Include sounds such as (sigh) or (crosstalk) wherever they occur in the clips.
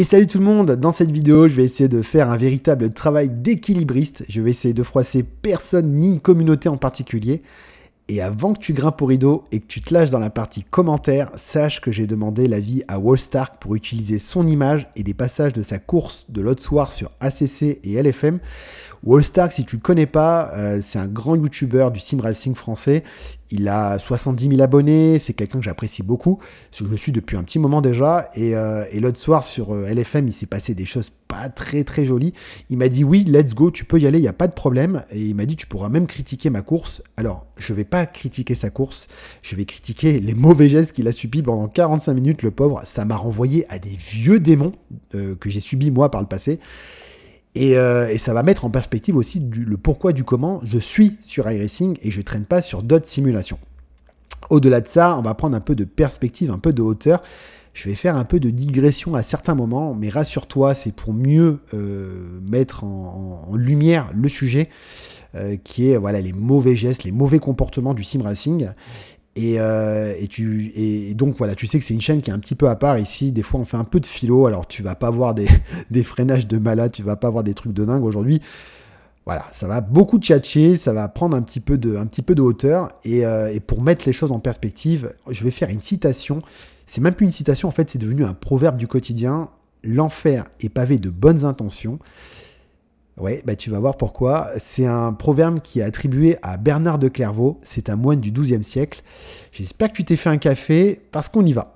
Et salut tout le monde, dans cette vidéo je vais essayer de faire un véritable travail d'équilibriste, je vais essayer de froisser personne ni une communauté en particulier, et avant que tu grimpes au rideau et que tu te lâches dans la partie commentaire, sache que j'ai demandé l'avis à Stark pour utiliser son image et des passages de sa course de l'autre soir sur ACC et LFM Wallstar, si tu le connais pas, euh, c'est un grand youtubeur du sim racing français. Il a 70 000 abonnés, c'est quelqu'un que j'apprécie beaucoup, que je le suis depuis un petit moment déjà. Et, euh, l'autre soir sur euh, LFM, il s'est passé des choses pas très très jolies. Il m'a dit oui, let's go, tu peux y aller, il n'y a pas de problème. Et il m'a dit tu pourras même critiquer ma course. Alors, je vais pas critiquer sa course, je vais critiquer les mauvais gestes qu'il a subis pendant 45 minutes, le pauvre. Ça m'a renvoyé à des vieux démons que j'ai subis moi par le passé. Euh, et, ça va mettre en perspective aussi le pourquoi du comment je suis sur iRacing et je ne traîne pas sur d'autres simulations. Au-delà de ça, on va prendre un peu de perspective, un peu de hauteur. Je vais faire un peu de digression à certains moments, mais rassure-toi, c'est pour mieux euh, mettre en, lumière le sujet, euh, qui est voilà les mauvais gestes, les mauvais comportements du sim racing. Euh, et, tu, et donc voilà, tu sais que c'est une chaîne qui est un petit peu à part ici. Des fois, on fait un peu de philo. Alors, tu vas pas voir des, (laughs) freinages de malade, tu vas pas voir des trucs de dingue aujourd'hui. Voilà, ça va beaucoup tchatcher, ça va prendre un petit peu de, un petit peu de hauteur. Et, euh, et pour mettre les choses en perspective, je vais faire une citation. C'est même plus une citation, en fait, c'est devenu un proverbe du quotidien. L'enfer est pavé de bonnes intentions. Oui, bah tu vas voir pourquoi. C'est un proverbe qui est attribué à Bernard de Clairvaux. C'est un moine du XIIe siècle. J'espère que tu t'es fait un café parce qu'on y va.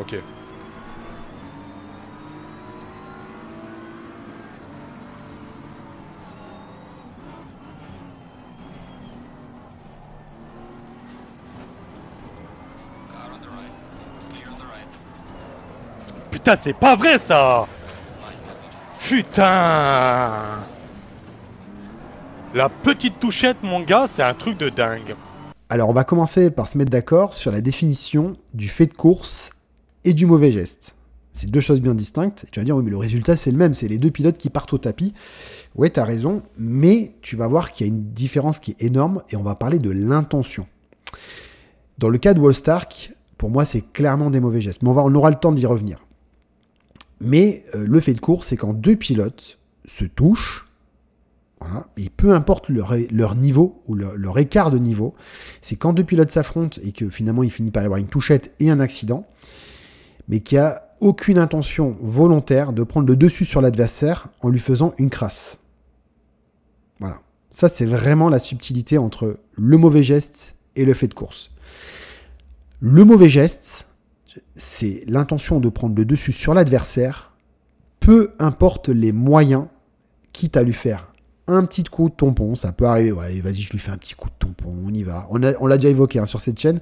Ok. Putain, c'est pas vrai ça Putain La petite touchette, mon gars, c'est un truc de dingue. Alors, on va commencer par se mettre d'accord sur la définition du fait de course et du mauvais geste. C'est deux choses bien distinctes. tu vas dire, oui, mais le résultat, c'est le même. C'est les deux pilotes qui partent au tapis. Ouais, t'as raison. Mais tu vas voir qu'il y a une différence qui est énorme. Et on va parler de l'intention. Dans le cas de Wall Stark, pour moi, c'est clairement des mauvais gestes. Mais on aura le temps d'y revenir. Mais euh, le fait de course, c'est quand deux pilotes se touchent, voilà, et peu importe leur, niveau ou leur, écart de niveau, c'est quand deux pilotes s'affrontent et que finalement il finit par y avoir une touchette et un accident, mais qu'il n'y a aucune intention volontaire de prendre le dessus sur l'adversaire en lui faisant une crasse. Voilà. Ça, c'est vraiment la subtilité entre le mauvais geste et le fait de course. Le mauvais geste, c'est l'intention de prendre le dessus sur l'adversaire, peu importe les moyens, quitte à lui faire un petit coup de tampon, ça peut arriver, allez vas-y je lui fais un petit coup de tampon, on y va. On, l'a déjà évoqué hein, sur cette chaîne,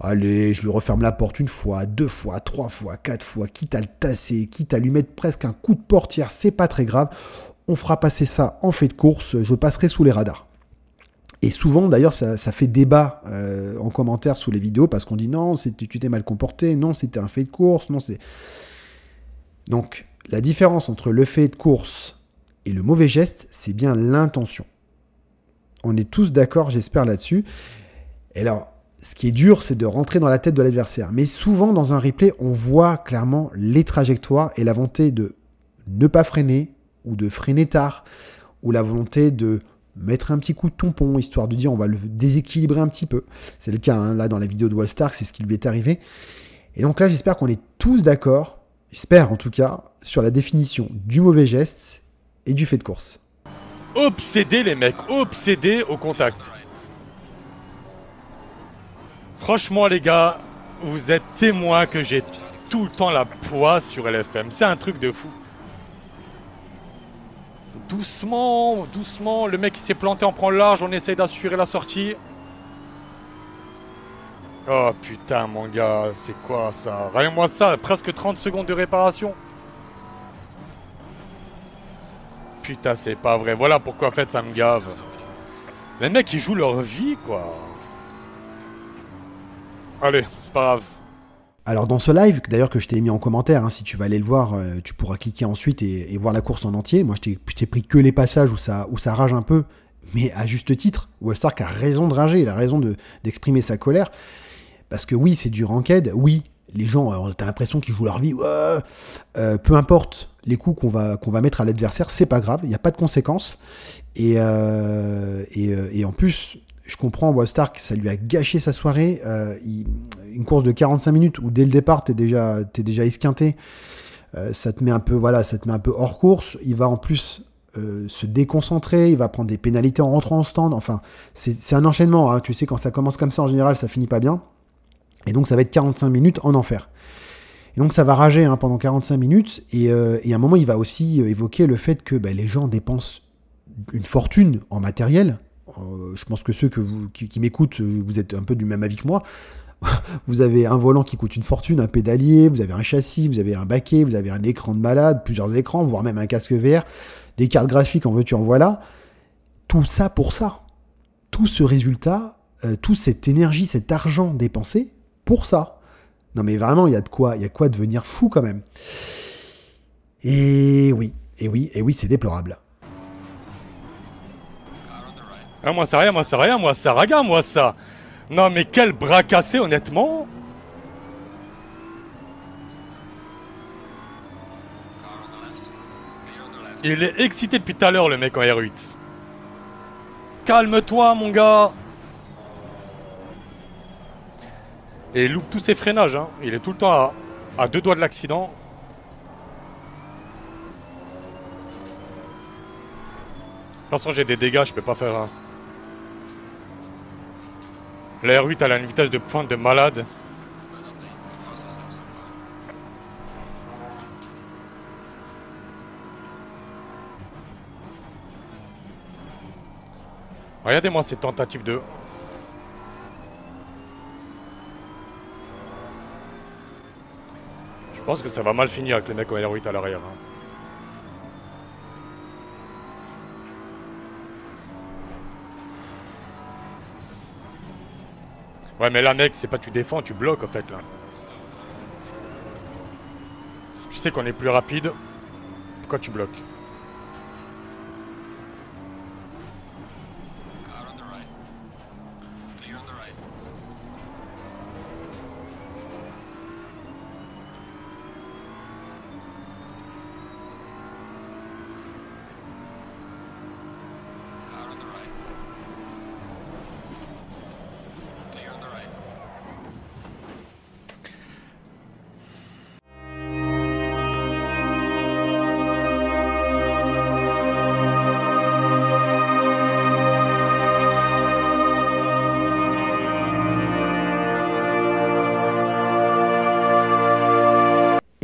Allez, je lui referme la porte une fois, deux fois, trois fois, quatre fois, quitte à le tasser, quitte à lui mettre presque un coup de portière, c'est pas très grave. On fera passer ça en fait de course, je passerai sous les radars. Et souvent, d'ailleurs, ça, fait débat euh, en commentaire sous les vidéos parce qu'on dit non, tu t'es mal comporté, non, c'était un fait de course, non, c'est. Donc, la différence entre le fait de course et le mauvais geste, c'est bien l'intention. On est tous d'accord, j'espère, là-dessus. Et alors, ce qui est dur, c'est de rentrer dans la tête de l'adversaire. Mais souvent, dans un replay, on voit clairement les trajectoires et la volonté de ne pas freiner ou de freiner tard ou la volonté de mettre un petit coup de tampon, histoire de dire on va le déséquilibrer un petit peu. C'est le cas, hein, là, dans la vidéo de Wallstar, c'est ce qui lui est arrivé. Et donc là, j'espère qu'on est tous d'accord, j'espère en tout cas, sur la définition du mauvais geste et du fait de course. Obsédé, les mecs, obsédé au contact. Franchement les gars, vous êtes témoins que j'ai tout le temps la poisse sur LFM. C'est un truc de fou. Doucement, doucement. Le mec s'est planté, en prend large, on essaye d'assurer la sortie. Oh putain mon gars, c'est quoi ça Rien-moi ça, presque 30 secondes de réparation. Putain, c'est pas vrai. Voilà pourquoi en fait ça me gave. Les mecs ils jouent leur vie quoi. Allez, c'est pas grave. Alors dans ce live, d'ailleurs que je t'ai mis en commentaire, hein, si tu vas aller le voir, euh, tu pourras cliquer ensuite et, voir la course en entier. Moi, je t'ai pris que les passages où ça, où ça rage un peu, mais à juste titre, Wallstark a raison de rager, il a raison d'exprimer sa colère. Parce que oui, c'est du ranked, oui, les gens, euh, t'as l'impression qu'ils jouent leur vie. Euh, peu importe les coups qu'on va, qu'on va mettre à l'adversaire, c'est pas grave, il n'y a pas de conséquences. et, et, en plus, je comprends, Bois Stark, ça lui a gâché sa soirée. Euh, une course de 45 minutes où dès le départ, t'es déjà, es déjà esquinté. Euh, ça te met un peu, voilà, ça te un peu hors course. Il va en plus euh, se déconcentrer, il va prendre des pénalités en rentrant en stand. Enfin, c'est un enchaînement. Hein. Tu sais, quand ça commence comme ça, en général, ça finit pas bien. Et donc, ça va être 45 minutes en enfer. Et donc, ça va rager hein, pendant 45 minutes. Et, à un moment, il va aussi évoquer le fait que bah, les gens dépensent une fortune en matériel euh, je pense que ceux que vous, qui, m'écoutent, euh, vous êtes un peu du même avis que moi. (laughs) vous avez un volant qui coûte une fortune, un pédalier, vous avez un châssis, vous avez un baquet, vous avez un écran de malade, plusieurs écrans, voire même un casque VR, des cartes graphiques, en veux-tu, en voilà. Tout ça pour ça. Tout ce résultat, tout euh, toute cette énergie, cet argent dépensé pour ça. Non mais vraiment, il y a de quoi, il y a quoi devenir fou quand même. Et oui, et oui, et oui, c'est déplorable. Hein, moi, ça rien, moi, ça rien, moi, ça raga, moi, ça. Non, mais quel bras cassé, honnêtement. Il est excité depuis tout à l'heure, le mec en R8. Calme-toi, mon gars. Et il loupe tous ses freinages. Hein. Il est tout le temps à, à deux doigts de l'accident. De toute façon, j'ai des dégâts, je peux pas faire un... La R8 elle a une vitesse de pointe de malade. Regardez-moi ces tentatives de... Je pense que ça va mal finir avec les mecs en R8 à l'arrière. Hein. Ouais, mais là, mec, c'est pas tu défends, tu bloques, en fait, là. Si tu sais qu'on est plus rapide, pourquoi tu bloques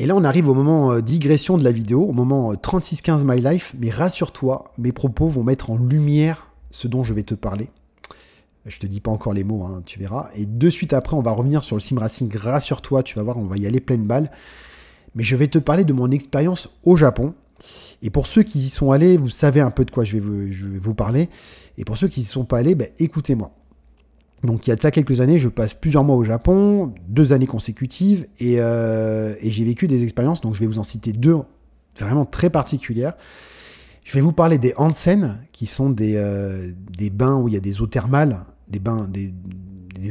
Et là, on arrive au moment euh, digression de la vidéo, au moment 36-15 euh, My Life. Mais rassure-toi, mes propos vont mettre en lumière ce dont je vais te parler. Je te dis pas encore les mots, hein, tu verras. Et de suite après, on va revenir sur le sim racing. Rassure-toi, tu vas voir, on va y aller pleine balle. Mais je vais te parler de mon expérience au Japon. Et pour ceux qui y sont allés, vous savez un peu de quoi je vais vous, parler. Et pour ceux qui n'y sont pas allés, ben, écoutez-moi. Donc il y a de ça quelques années, je passe plusieurs mois au Japon, deux années consécutives, euh, et, j'ai vécu des expériences, donc je vais vous en citer deux vraiment très particulières. Je vais vous parler des Hansen, qui sont des, euh, des bains où il y a des eaux thermales, des bains, des,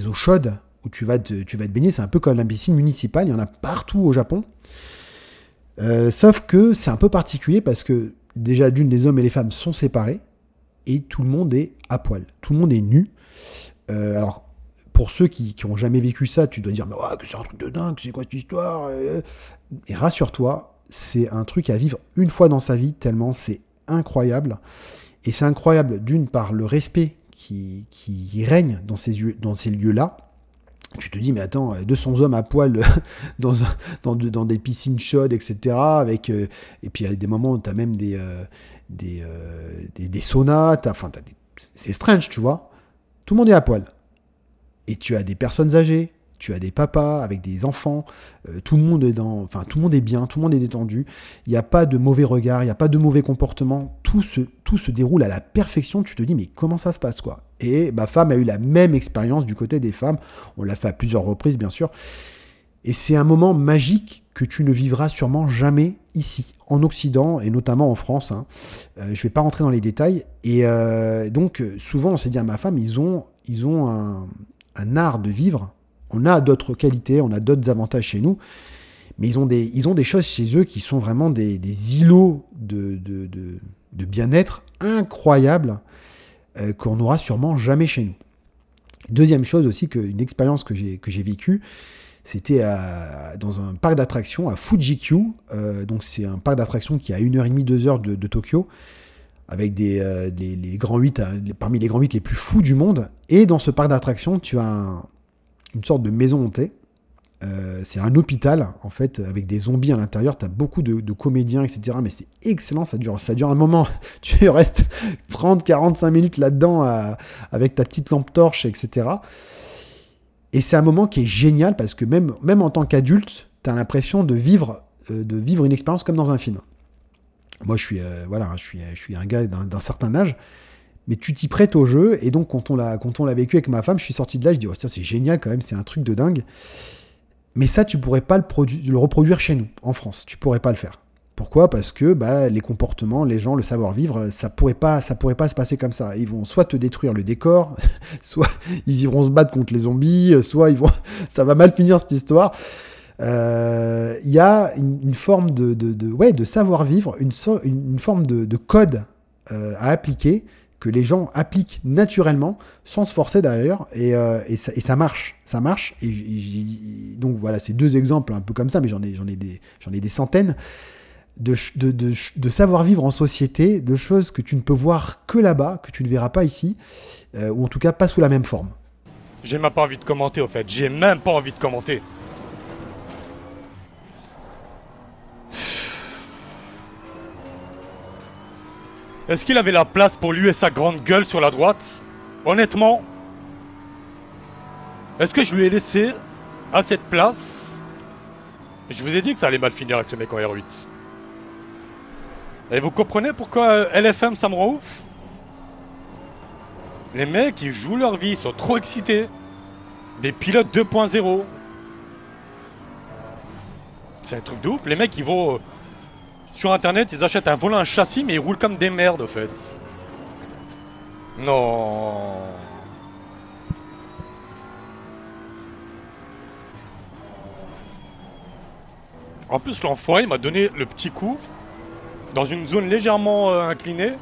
eaux chaudes, où tu vas te, tu vas te baigner. C'est un peu comme la piscine municipale, il y en a partout au Japon. Euh, sauf que c'est un peu particulier parce que déjà d'une, les hommes et les femmes sont séparés, et tout le monde est à poil, tout le monde est nu. Euh, alors, pour ceux qui n'ont jamais vécu ça, tu dois dire mais que c'est un truc de dingue, c'est quoi cette histoire euh, euh. Et rassure-toi, c'est un truc à vivre une fois dans sa vie, tellement c'est incroyable. Et c'est incroyable d'une part le respect qui, règne dans ces, dans ces lieux-là. Tu te dis, mais attends, 200 hommes à poil (laughs) dans, dans, des piscines chaudes, etc. Avec, et puis, il y a des moments, où tu as même des, des, des, saunas, c'est strange, tu vois. Tout le monde est à poil. Et tu as des personnes âgées, tu as des papas avec des enfants, euh, tout, le monde est dans, enfin, tout le monde est bien, tout le monde est détendu, il n'y a pas de mauvais regard, il n'y a pas de mauvais comportement, tout se, tout se déroule à la perfection, tu te dis mais comment ça se passe quoi Et ma femme a eu la même expérience du côté des femmes, on l'a fait à plusieurs reprises bien sûr, et c'est un moment magique que tu ne vivras sûrement jamais ici, en Occident et notamment en France. Hein. Euh, je ne vais pas rentrer dans les détails. Et euh, donc, souvent, on s'est dit à ma femme, ils ont, ils ont un, art de vivre. On a d'autres qualités, on a d'autres avantages chez nous. Mais ils ont, des, ils ont des choses chez eux qui sont vraiment des, îlots de, bien-être incroyables euh, qu'on n'aura sûrement jamais chez nous. Deuxième chose aussi, que, une expérience que j'ai, que j'ai vécue, c'était dans un parc d'attractions à Fuji-Q. Euh, donc c'est un parc d'attractions qui est à 1h30, 2h de, Tokyo, avec des, euh, les, grands huit euh, parmi les grands 8 les plus fous du monde. Et dans ce parc d'attractions, tu as une sorte de maison montée. Euh, c'est un hôpital, en fait, avec des zombies à l'intérieur. T'as beaucoup de, comédiens, etc. Mais c'est excellent, ça dure, ça dure un moment. (laughs) tu restes 30, 45 minutes là-dedans avec ta petite lampe torche, etc. Et c'est un moment qui est génial parce que même, même en tant qu'adulte, t'as l'impression de vivre, euh, de vivre une expérience comme dans un film. Moi, je suis, euh, voilà, je suis, je suis un gars d'un certain âge mais tu t'y prêtes au jeu. Et donc, quand on l'a vécu avec ma femme, je suis sorti de là, je dis, oh, c'est génial quand même, c'est un truc de dingue. Mais ça, tu pourrais pas le, reproduire chez nous, en France. Tu pourrais pas le faire. Pourquoi Parce que bah, les comportements, les gens, le savoir-vivre, ça pourrait pas, ça pourrait pas se passer comme ça. Ils vont soit te détruire le décor, (laughs) soit ils iront se battre contre les zombies, soit ils vont, (laughs) ça va mal finir cette histoire. Euh, il y a une, forme de, ouais, de savoir-vivre, une, forme de, code euh, à appliquer que les gens appliquent naturellement, sans se forcer d'ailleurs, et, euh, ça, marche, ça marche. Et, donc voilà, ces deux exemples un peu comme ça, mais j'en ai, j'en ai, des, j'en ai des centaines. De, savoir vivre en société, de choses que tu ne peux voir que là-bas, que tu ne verras pas ici, euh, ou en tout cas pas sous la même forme. J'ai même pas envie de commenter au fait, j'ai même pas envie de commenter. Est-ce qu'il avait la place pour lui et sa grande gueule sur la droite Honnêtement Est-ce que je lui ai laissé à cette place Je vous ai dit que ça allait mal finir avec ce mec en R8. Et vous comprenez pourquoi euh, LFM ça me rend ouf Les mecs ils jouent leur vie, ils sont trop excités. Des pilotes 2.0. C'est un truc de ouf, les mecs ils vont euh, sur internet, ils achètent un volant, un châssis, mais ils roulent comme des merdes, au fait. Non. En plus, l'enfoiré m'a donné le petit coup dans une zone légèrement euh, inclinée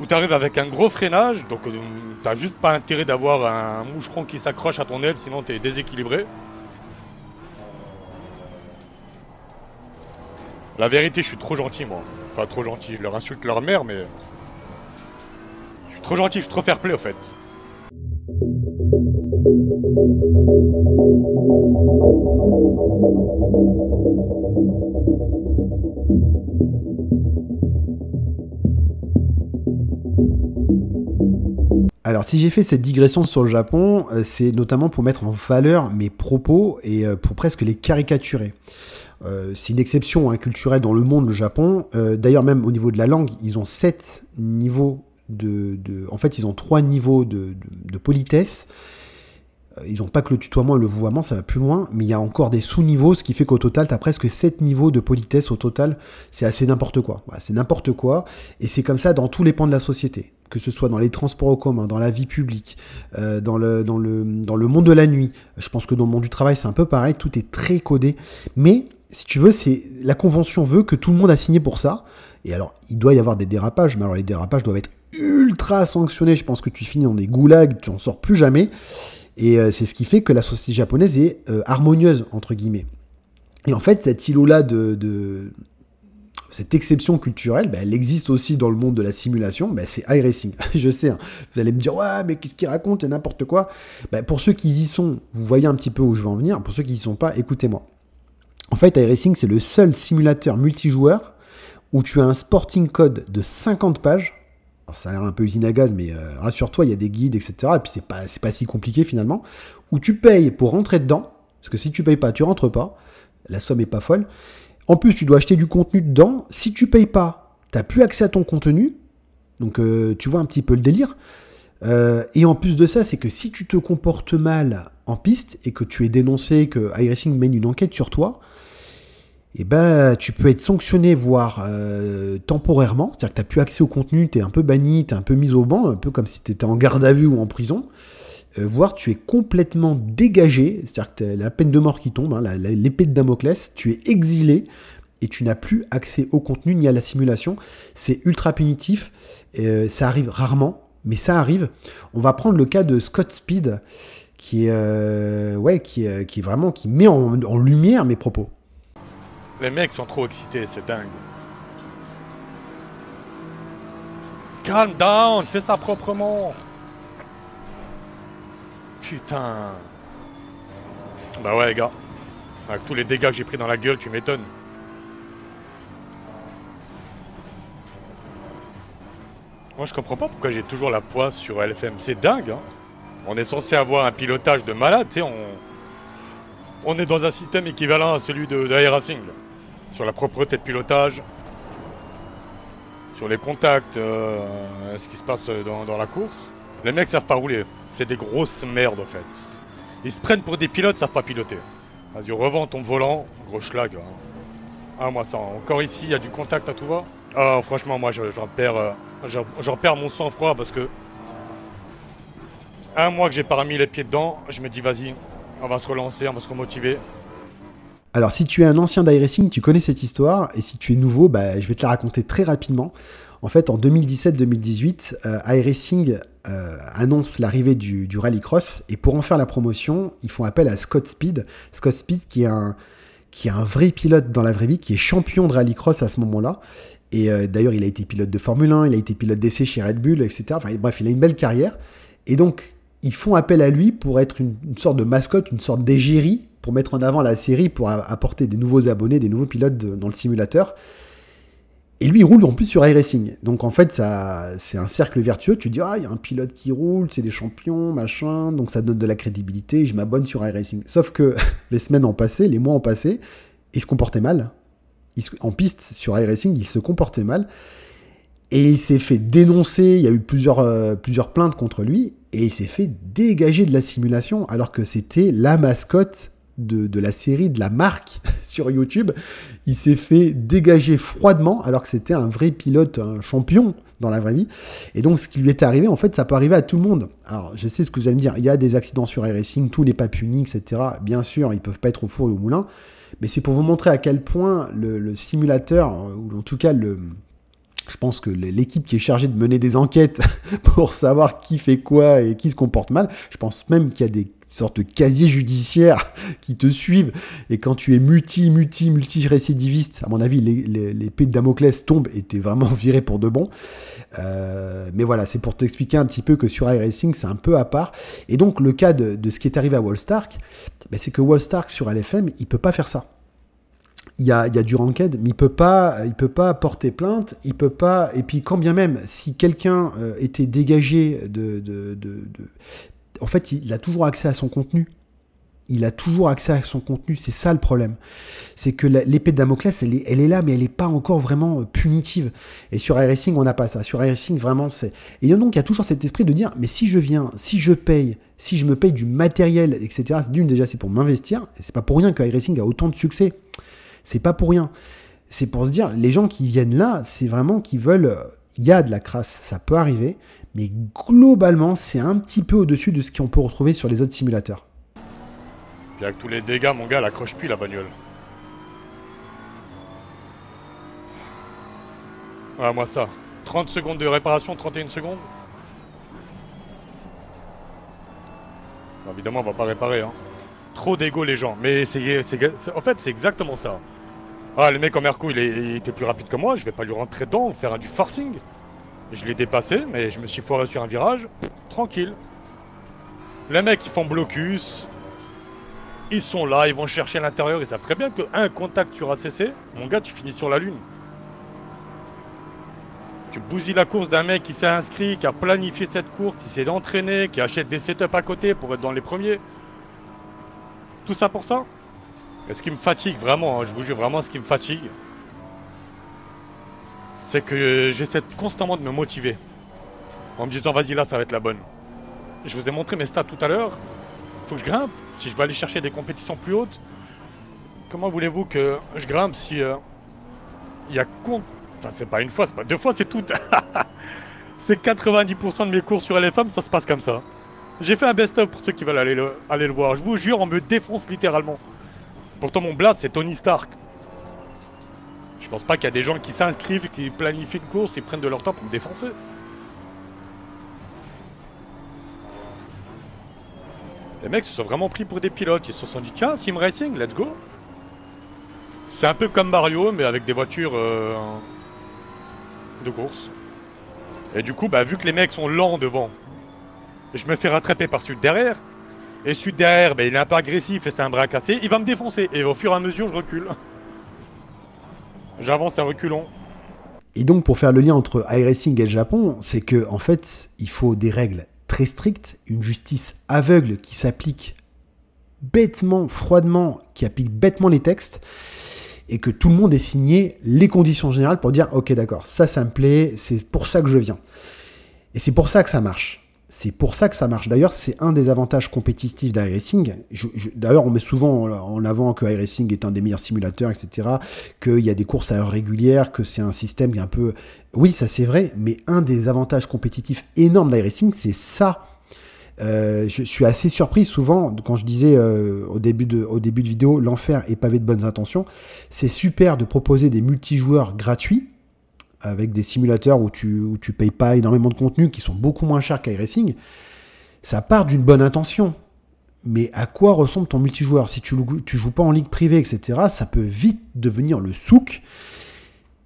où t'arrives avec un gros freinage, donc euh, t'as juste pas intérêt d'avoir un moucheron qui s'accroche à ton aile, sinon t'es déséquilibré. La vérité, je suis trop gentil, moi. Enfin, trop gentil. Je leur insulte leur mère, mais... Je suis trop gentil, je suis trop fair-play, au fait. Alors, si j'ai fait cette digression sur le Japon, euh, c'est notamment pour mettre en valeur mes propos et euh, pour presque les caricaturer. Euh, c'est une exception hein, culturelle dans le monde, le Japon. D'ailleurs, même au niveau de la langue, ils ont sept niveaux de, En fait, ils ont trois niveaux de, politesse. Ils n'ont pas que le tutoiement et le vouvoiement, ça va plus loin, mais il y a encore des sous-niveaux, ce qui fait qu'au total, tu as presque 7 niveaux de politesse au total. C'est assez n'importe quoi. c'est n'importe quoi. Et c'est comme ça dans tous les pans de la société que ce soit dans les transports au commun, dans la vie publique, euh, dans, le, le, dans le monde de la nuit. Je pense que dans le monde du travail, c'est un peu pareil, tout est très codé. Mais si tu veux, c'est la convention veut que tout le monde a signé pour ça. Et alors, il doit y avoir des dérapages, mais alors les dérapages doivent être ultra sanctionnés. Je pense que tu finis dans des goulags, tu n'en sors plus jamais. Et euh, c'est ce qui fait que la société japonaise est euh, harmonieuse, entre guillemets. Et en fait, cet îlot-là de, cette exception culturelle, ben, elle existe aussi dans le monde de la simulation, ben, c'est iRacing. (laughs) je sais, hein. vous allez me dire, ouais, mais qu'est-ce qu'il raconte, c'est n'importe quoi. Ben, pour ceux qui y sont, vous voyez un petit peu où je veux en venir. Pour ceux qui n'y sont pas, écoutez-moi. En fait, iRacing, c'est le seul simulateur multijoueur où tu as un sporting code de 50 pages. ça a l'air un peu usine à gaz, mais euh, rassure-toi, il y a des guides, etc. Et puis, c'est pas, pas si compliqué finalement. Où tu payes pour rentrer dedans, parce que si tu payes pas, tu rentres pas. La somme est pas folle. En plus, tu dois acheter du contenu dedans. Si tu payes pas, tu n'as plus accès à ton contenu. Donc, euh, tu vois un petit peu le délire. Euh, et en plus de ça, c'est que si tu te comportes mal en piste et que tu es dénoncé, que iRacing mène une enquête sur toi, eh ben, tu peux être sanctionné, voire euh, temporairement. C'est-à-dire que tu n'as plus accès au contenu, tu es un peu banni, tu es un peu mis au banc, un peu comme si tu étais en garde à vue ou en prison. Euh, voire tu es complètement dégagé, c'est-à-dire que la peine de mort qui tombe, hein, l'épée de Damoclès, tu es exilé et tu n'as plus accès au contenu ni à la simulation. C'est ultra punitif, et euh, ça arrive rarement, mais ça arrive. On va prendre le cas de Scott Speed, qui est, euh, ouais, qui, vraiment, qui met en, en lumière mes propos. Les mecs sont trop excités, c'est dingue. Calm down, fais ça proprement. Putain. Bah ouais, les gars. Avec tous les dégâts que j'ai pris dans la gueule, tu m'étonnes. Moi, je comprends pas pourquoi j'ai toujours la poisse sur LFM. C'est dingue, hein. On est censé avoir un pilotage de malade, tu sais, on... On est dans un système équivalent à celui de, de Racing. Sur la propreté de pilotage, sur les contacts, euh, ce qui se passe dans, dans la course. Les mecs savent pas rouler. C'est des grosses merdes en fait. Ils se prennent pour des pilotes, savent pas piloter. Vas-y, revends ton volant, gros schlag. Un hein. mois ah, moi ça, encore ici, il y a du contact à tout voir. Ah, franchement, moi j'en perds, euh, perds mon sang-froid parce que. Un mois que j'ai pas remis les pieds dedans, je me dis vas-y, on va se relancer, on va se remotiver. Alors, si tu es un ancien d'iRacing, tu connais cette histoire, et si tu es nouveau, bah, je vais te la raconter très rapidement. En fait, en 2017-2018, euh, iRacing euh, annonce l'arrivée du, rallycross et pour en faire la promotion, ils font appel à Scott Speed. Scott Speed qui est un, vrai pilote dans la vraie vie, qui est champion de rallycross à ce moment-là. Et euh, d'ailleurs, il a été pilote de Formule 1, il a été pilote d'essai chez Red Bull, etc. bref, il a une belle carrière. Et donc, ils font appel à lui pour être une, sorte de mascotte, une sorte d'égérie, pour mettre en avant la série, pour apporter des nouveaux abonnés, des nouveaux pilotes dans le simulateur. Et lui, il roule en plus sur iRacing. Donc en fait, ça, c'est un cercle vertueux. Tu dis, ah, il y a un pilote qui roule, c'est des champions, machin, donc ça donne de la crédibilité, je m'abonne sur iRacing. Sauf que (laughs) les semaines ont passé, les mois ont passé, il se comportait mal. en piste sur iRacing, il se comportait mal. Et il s'est fait dénoncer, il y a eu plusieurs, euh, plusieurs plaintes contre lui, et il s'est fait dégager de la simulation, alors que c'était la mascotte de, la série, de la marque (laughs) sur YouTube, il s'est fait dégager froidement alors que c'était un vrai pilote, un champion dans la vraie vie. Et donc ce qui lui est arrivé, en fait, ça peut arriver à tout le monde. Alors je sais ce que vous allez me dire, il y a des accidents sur Racing, tout n'est pas puni, etc. Bien sûr, ils peuvent pas être au four et au moulin, mais c'est pour vous montrer à quel point le, le simulateur, euh, ou en tout cas le, je pense que l'équipe qui est chargée de mener des enquêtes (laughs) pour savoir qui fait quoi et qui se comporte mal, je pense même qu'il y a des sorte de casier judiciaire (laughs) qui te suivent. Et quand tu es multi, multi, multi-récidiviste, à mon avis, l'épée de Damoclès tombe et t'es vraiment (laughs) viré pour de bon. Euh, mais voilà, c'est pour t'expliquer un petit peu que sur iRacing, c'est un peu à part. Et donc, le cas de, ce qui est arrivé à Wallstark, ben, c'est que Stark sur LFM, il peut pas faire ça. Il y, a, il du ranked, mais il peut pas, il peut pas porter plainte, il peut pas. Et puis quand bien même, si quelqu'un euh, était dégagé de, de, de en fait, il a toujours accès à son contenu. Il a toujours accès à son contenu. C'est ça le problème. C'est que l'épée de Damoclès, elle est, là, mais elle n'est pas encore vraiment euh, punitive. Et sur iRacing, on n'a pas ça. Sur iRacing, vraiment, c'est. Et donc, il y a toujours cet esprit de dire mais si je viens, si je paye, si je me paye du matériel, etc., d'une, déjà, c'est pour m'investir. Et c'est pas pour rien que iRacing a autant de succès. C'est pas pour rien. C'est pour se dire les gens qui viennent là, c'est vraiment qu'ils veulent euh, il y a de la crasse, ça peut arriver, mais globalement, c'est un petit peu au-dessus de ce qu'on peut retrouver sur les autres simulateurs. Puis avec tous les dégâts, mon gars, elle accroche plus la bagnole. Voilà, moi ça. 30 secondes de réparation, 31 secondes. évidemment, on va pas réparer. Hein. Trop d'ego, les gens. Mais c'est, en fait, c'est exactement ça. Ah, le mec en Merco, il, était plus rapide que moi. Je vais pas lui rentrer dedans, faire du forcing. Je l'ai dépassé, mais je me suis foiré sur un virage. Tranquille. Les mecs, ils font blocus. Ils sont là, ils vont chercher à l'intérieur. Ils savent très bien qu'un contact sur cessé mon gars, tu finis sur la lune. Tu bousilles la course d'un mec qui s'est inscrit, qui a planifié cette course, qui s'est entraîné, qui achète des setups à côté pour être dans les premiers. Tout ça pour ça est ce qui me fatigue vraiment, hein je vous jure vraiment ce qui me fatigue, c'est que j'essaie constamment de me motiver. En me disant, vas-y, là, ça va être la bonne. Je vous ai montré mes stats tout à l'heure. Faut que je grimpe. Si je veux aller chercher des compétitions plus hautes, comment voulez-vous que je grimpe si... Euh, il y a Enfin, c'est pas une fois, c'est pas deux fois, c'est tout. (laughs) c'est 90% de mes cours sur LFM, ça se passe comme ça. J'ai fait un best-of pour ceux qui veulent aller le, aller le voir. Je vous jure, on me défonce littéralement. Pourtant, mon blast, c'est Tony Stark pense pas qu'il y a des gens qui s'inscrivent, qui planifient une course et prennent de leur temps pour me défoncer. Les mecs se sont vraiment pris pour des pilotes. Ils se sont dit, tiens, sim racing, let's go. C'est un peu comme Mario, mais avec des voitures euh, de course. Et du coup, bah, vu que les mecs sont lents devant, je me fais rattraper par celui derrière. Et celui derrière, bah, il est un peu agressif et c'est un bras cassé. Il va me défoncer. Et au fur et à mesure, je recule. J'avance à reculons. Et donc, pour faire le lien entre iRacing et le Japon, c'est que, en fait, il faut des règles très strictes, une justice aveugle qui s'applique bêtement, froidement, qui applique bêtement les textes, et que tout le monde ait signé les conditions générales pour dire, ok, d'accord, ça, ça me plaît, c'est pour ça que je viens. Et c'est pour ça que ça marche. C'est pour ça que ça marche. D'ailleurs, c'est un des avantages compétitifs d'iRacing. D'ailleurs, on met souvent en avant que iRacing est un des meilleurs simulateurs, etc. Qu'il y a des courses à heure régulière, que c'est un système qui est un peu. Oui, ça c'est vrai, mais un des avantages compétitifs énormes d'iRacing, c'est ça. Euh, je suis assez surpris souvent quand je disais euh, au, début de, au début de vidéo l'enfer est pavé de bonnes intentions. C'est super de proposer des multijoueurs gratuits avec des simulateurs où tu, où tu payes pas énormément de contenu, qui sont beaucoup moins chers qu'iRacing, ça part d'une bonne intention. Mais à quoi ressemble ton multijoueur Si tu, tu joues pas en ligue privée, etc., ça peut vite devenir le souk.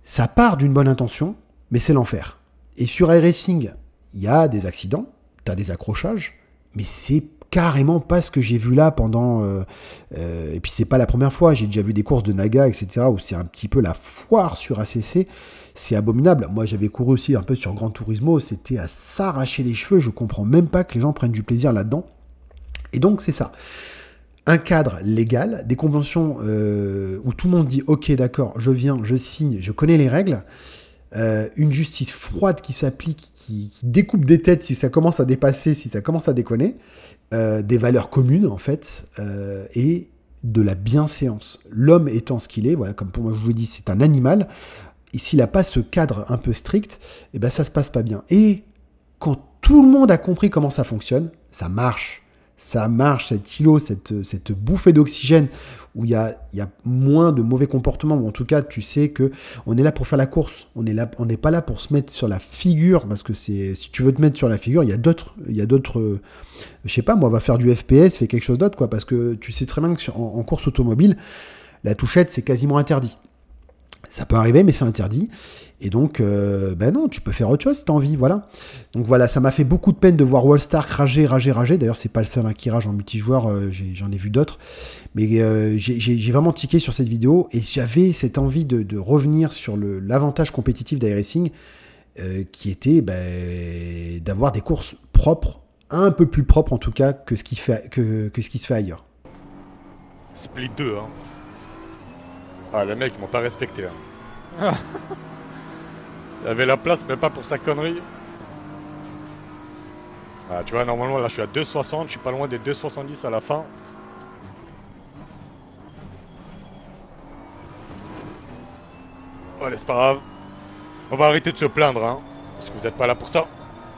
Ça part d'une bonne intention, mais c'est l'enfer. Et sur iRacing, il y a des accidents, tu as des accrochages, mais c'est carrément pas ce que j'ai vu là pendant. Euh, euh, et puis c'est pas la première fois, j'ai déjà vu des courses de Naga, etc., où c'est un petit peu la foire sur ACC c'est abominable. Moi, j'avais couru aussi un peu sur Gran Turismo, c'était à s'arracher les cheveux. Je comprends même pas que les gens prennent du plaisir là-dedans. Et donc, c'est ça. Un cadre légal, des conventions euh, où tout le monde dit Ok, d'accord, je viens, je signe, je connais les règles. Euh, une justice froide qui s'applique, qui, découpe des têtes si ça commence à dépasser, si ça commence à déconner, euh, des valeurs communes en fait, et de la bienséance. L'homme étant ce qu'il est, voilà, comme pour moi je vous le dit, c'est un animal. Et s'il n'a pas ce cadre un peu strict, eh ben ça se passe pas bien. Et quand tout le monde a compris comment ça fonctionne, ça marche. Ça marche, cette îlot, cette, bouffée d'oxygène où il y a, moins de mauvais comportements, ou en tout cas, tu sais que on est là pour faire la course, on n'est on n'est pas là pour se mettre sur la figure, parce que si tu veux te mettre sur la figure, il y a d'autres, il y a d'autres, je sais pas, moi, va faire du FPS, faire quelque chose d'autre, quoi, parce que tu sais très bien que en course automobile, la touchette, c'est quasiment interdit. Ça peut arriver, mais c'est interdit. Et donc, euh, ben non, tu peux faire autre chose si t'as envie, voilà. Donc voilà, ça m'a fait beaucoup de peine de voir Wallstar rager, rager, rager. D'ailleurs, c'est pas le seul hein, qui rage en multijoueur, euh, j'en ai, vu d'autres. Mais euh, j'ai vraiment tiqué sur cette vidéo et j'avais cette envie de, revenir sur l'avantage compétitif d'iRacing qui était ben, d'avoir des courses propres, un peu plus propres en tout cas que ce qui, que ce qui se fait ailleurs. Split 2, hein. Ah, les mecs, ils m'ont pas respecté. Hein. Il avait la place, mais pas pour sa connerie. Ah, tu vois, normalement, là, je suis à 2,60. Je suis pas loin des 2,70 à la fin. Allez, c'est pas grave. On va arrêter de se plaindre, hein. Parce que vous êtes pas là pour ça.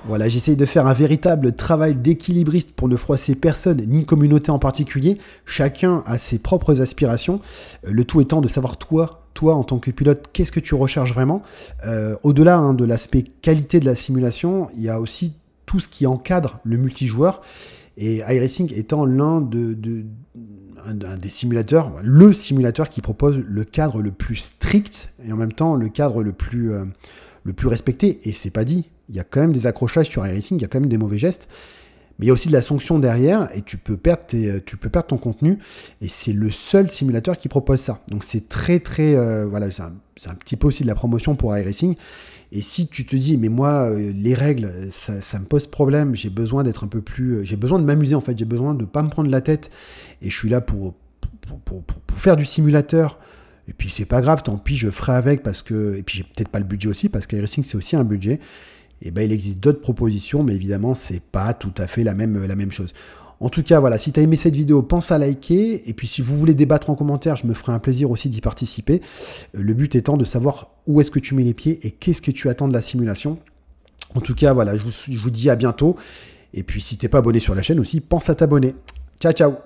Voilà, j'essaye de faire un véritable travail d'équilibriste pour ne froisser personne ni communauté en particulier. Chacun a ses propres aspirations. Euh, le tout étant de savoir toi, toi en tant que pilote, qu'est-ce que tu recherches vraiment. Euh, au-delà hein, de l'aspect qualité de la simulation, il y a aussi tout ce qui encadre le multijoueur. Et iRacing étant l'un de, des simulateurs, le simulateur qui propose le cadre le plus strict et en même temps le cadre le plus, euh, le plus respecté. Et c'est pas dit, il y a quand même des accrochages sur iRacing, il y a quand même des mauvais gestes. Mais il y a aussi de la sanction derrière et tu peux perdre, euh, tu peux perdre ton contenu. Et c'est le seul simulateur qui propose ça. Donc c'est très très... Euh, voilà, c'est un, un, petit peu aussi de la promotion pour iRacing. Et si tu te dis, mais moi, euh, les règles, ça, me pose problème, j'ai besoin d'être un peu plus... J'ai besoin de m'amuser en fait, j'ai besoin de ne pas me prendre la tête. Et je suis là pour, pour, faire du simulateur. Et puis c'est pas grave, tant pis, je ferai avec parce que... Et puis j'ai peut-être pas le budget aussi, parce qu'iRacing c'est aussi un budget. Eh ben, il existe d'autres propositions, mais évidemment, c'est pas tout à fait la même, euh, la même chose. En tout cas, voilà, si tu as aimé cette vidéo, pense à liker. Et puis, si vous voulez débattre en commentaire, je me ferai un plaisir aussi d'y participer. Euh, le but étant de savoir où est-ce que tu mets les pieds et qu'est-ce que tu attends de la simulation. En tout cas, voilà, je vous, je vous dis à bientôt. Et puis, si t'es pas abonné sur la chaîne aussi, pense à t'abonner. Ciao, ciao